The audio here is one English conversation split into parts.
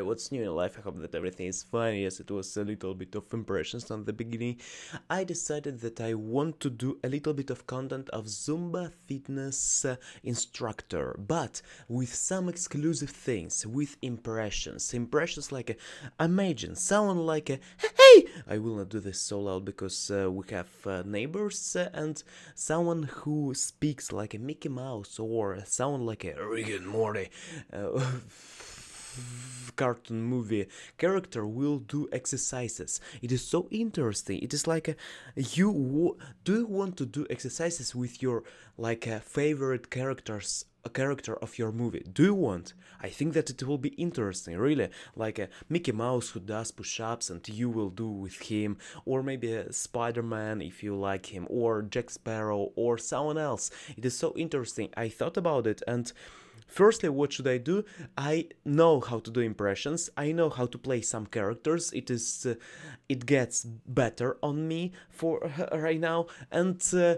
what's new in life i hope that everything is fine yes it was a little bit of impressions on the beginning i decided that i want to do a little bit of content of zumba fitness uh, instructor but with some exclusive things with impressions impressions like a, uh, imagine someone like a uh, hey i will not do this so loud because uh, we have uh, neighbors uh, and someone who speaks like a mickey mouse or someone like a rick and morty cartoon movie character will do exercises it is so interesting it is like a, uh, you do you want to do exercises with your like a uh, favorite characters a character of your movie do you want i think that it will be interesting really like a uh, mickey mouse who does push-ups and you will do with him or maybe spider-man if you like him or jack sparrow or someone else it is so interesting i thought about it and Firstly, what should I do? I know how to do impressions. I know how to play some characters. It is, uh, it gets better on me for uh, right now, and. Uh,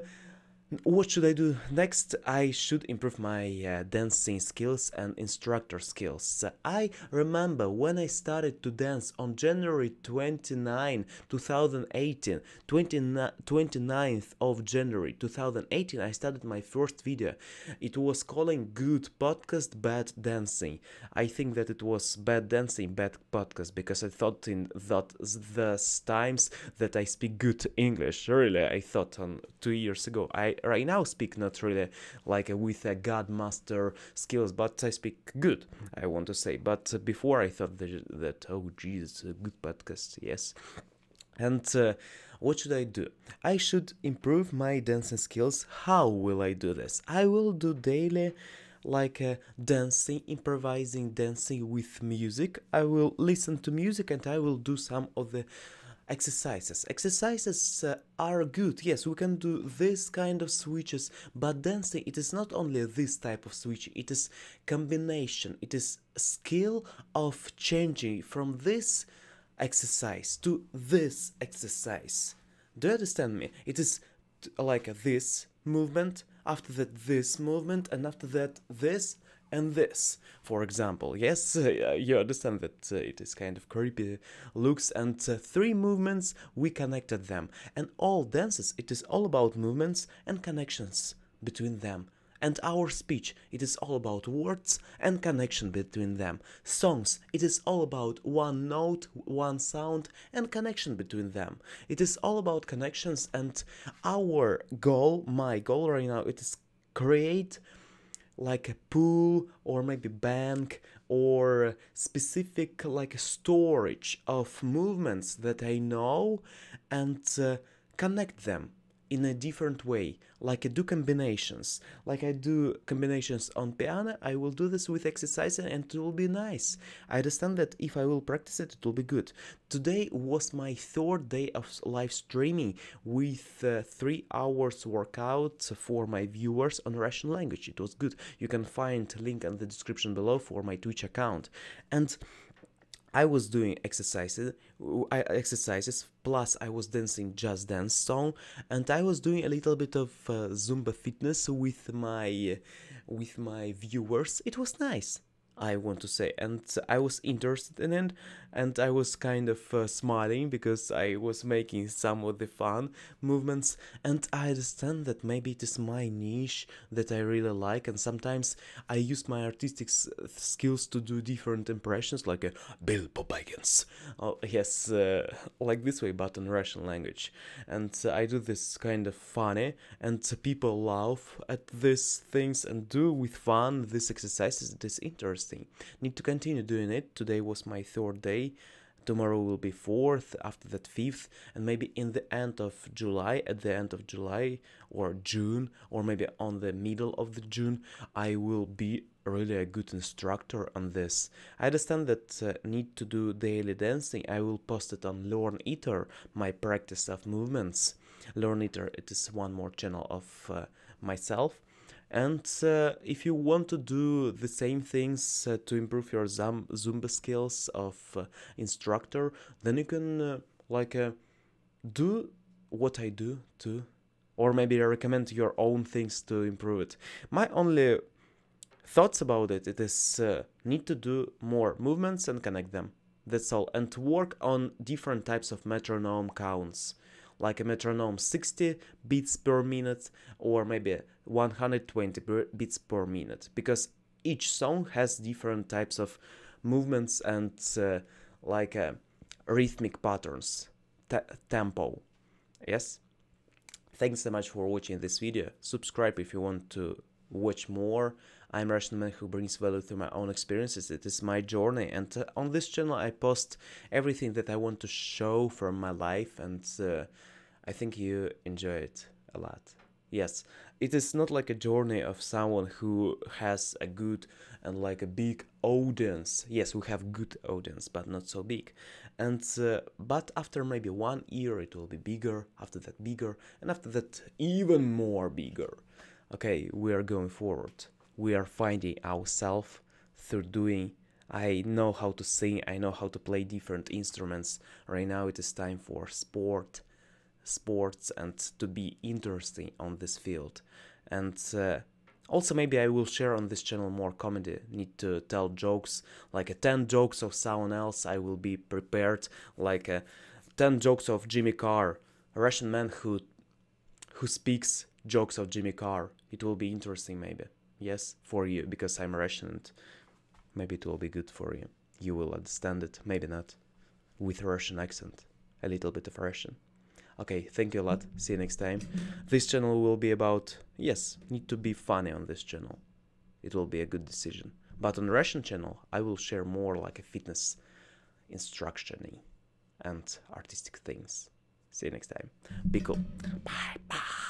what should I do next? I should improve my uh, dancing skills and instructor skills. I remember when I started to dance on January 29, 2018, 29th of January 2018, I started my first video. It was calling Good Podcast Bad Dancing. I think that it was Bad Dancing Bad Podcast because I thought in that the times that I speak good English. Really, I thought on two years ago. I right now speak not really like with a godmaster skills, but I speak good, I want to say. But before I thought that, that oh geez, a good podcast, yes. And uh, what should I do? I should improve my dancing skills. How will I do this? I will do daily like uh, dancing, improvising, dancing with music. I will listen to music and I will do some of the exercises. Exercises uh, are good, yes, we can do this kind of switches, but dancing it is not only this type of switch, it is combination, it is skill of changing from this exercise to this exercise. Do you understand me? It is like this movement, after that this movement, and after that this, and this, for example. Yes, you understand that uh, it is kind of creepy looks and uh, three movements, we connected them. And all dances, it is all about movements and connections between them. And our speech, it is all about words and connection between them. Songs, it is all about one note, one sound and connection between them. It is all about connections and our goal, my goal right now, it is create like a pool or maybe bank or specific like storage of movements that I know and uh, connect them in a different way. Like I do combinations. Like I do combinations on piano, I will do this with exercise and it will be nice. I understand that if I will practice it, it will be good. Today was my third day of live streaming with uh, three hours workout for my viewers on Russian language. It was good. You can find link in the description below for my Twitch account. And I was doing exercises, exercises. Plus, I was dancing just dance song, and I was doing a little bit of uh, Zumba fitness with my with my viewers. It was nice. I want to say. And I was interested in it, and I was kind of uh, smiling because I was making some of the fun movements, and I understand that maybe it is my niche that I really like, and sometimes I use my artistic skills to do different impressions, like a uh, Bill Popagans. Oh, yes, uh, like this way, but in Russian language. And I do this kind of funny, and people laugh at these things and do with fun these exercises. It is interesting interesting. Need to continue doing it. Today was my third day. Tomorrow will be fourth, after that fifth, and maybe in the end of July, at the end of July or June, or maybe on the middle of the June, I will be really a good instructor on this. I understand that uh, need to do daily dancing. I will post it on Learn Eater, my practice of movements. Learn Eater, it is one more channel of uh, myself. And uh, if you want to do the same things uh, to improve your zam- Zumba skills of uh, instructor, then you can uh, like uh, do what I do too, or maybe recommend your own things to improve it. My only thoughts about it, it is uh, need to do more movements and connect them. That's all, and work on different types of metronome counts like a metronome 60 beats per minute or maybe 120 beats per minute because each song has different types of movements and uh, like uh, rhythmic patterns tempo yes thanks so much for watching this video subscribe if you want to watch more. I'm a rational man who brings value through my own experiences. It is my journey, and uh, on this channel, I post everything that I want to show from my life, and uh, I think you enjoy it a lot. Yes, it is not like a journey of someone who has a good and like a big audience. Yes, we have good audience, but not so big. And uh, but after maybe one year, it will be bigger. After that, bigger, and after that, even more bigger okay, we are going forward. We are finding ourselves through doing. I know how to sing, I know how to play different instruments. Right now it is time for sport, sports, and to be interesting on this field. And uh, also maybe I will share on this channel more comedy, uh, need to tell jokes, like a uh, 10 jokes of someone else, I will be prepared, like a uh, 10 jokes of Jimmy Carr, a Russian man who who speaks jokes of Jimmy Carr it will be interesting maybe yes for you because i'm russian and maybe it will be good for you you will understand it maybe not with russian accent a little bit of russian okay thank you a lot see you next time this channel will be about yes need to be funny on this channel it will be a good decision but on russian channel i will share more like a fitness instruction and artistic things see you next time be cool bye bye